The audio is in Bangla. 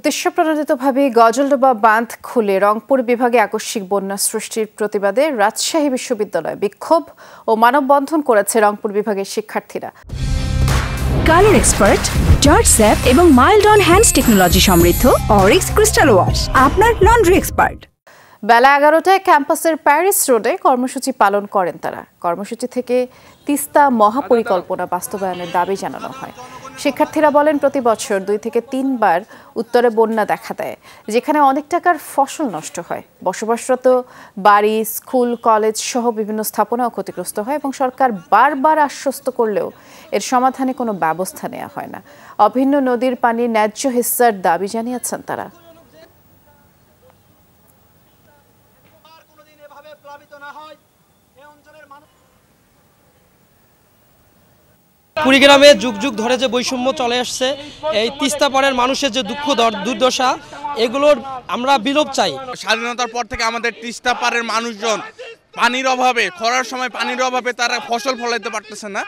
উদ্দেশ্যপ্রণোদিতভাবে গজলডোবা বাঁধ খুলে রংপুর বিভাগে আকস্মিক বন্যা সৃষ্টির প্রতিবাদে রাজশাহী বিশ্ববিদ্যালয়ে বিক্ষোভ ও মানববন্ধন করেছে রংপুর বিভাগের শিক্ষার্থীরা কালার এক্সপার্ট জর্জ স্যাপ এবং মাইল্ড অন হ্যান্ডস টেকনোলজি সমৃদ্ধ অরিক্স ক্রিস্টাল ওয়াশ আপনার লন্ড্রি এক্সপার্ট বেলা এগারোটায় ক্যাম্পাসের প্যারিস রোডে কর্মসূচি পালন করেন তারা কর্মসূচি থেকে তিস্তা মহাপরিকল্পনা বাস্তবায়নের দাবি জানানো হয় শিক্ষার্থীরা বলেন প্রতি বছর দুই থেকে তিনবার উত্তরে বন্যা দেখা দেয় যেখানে অনেক টাকার ফসল নষ্ট হয় বসবাসরত বাড়ি স্কুল কলেজ সহ বিভিন্ন স্থাপনাও ক্ষতিগ্রস্ত হয় এবং সরকার বারবার আশ্বস্ত করলেও এর সমাধানে কোনো ব্যবস্থা নেওয়া হয় না অভিন্ন নদীর পানি ন্যায্য হিসার দাবি জানিয়েছেন তারা না হয় অঞ্চলের মানুষ কুড়িগ্রামে যুগ যুগ ধরে যে বৈষম্য চলে আসছে এই তিস্তাপাড়ের মানুষের যে দুঃখ দুর্দশা এগুলোর আমরা বিলোপ চাই স্বাধীনতার পর থেকে আমাদের তিস্তাপাড়ের মানুষজন পানির অভাবে খরার সময় পানির অভাবে তারা ফসল ফলাইতে পারতেছে না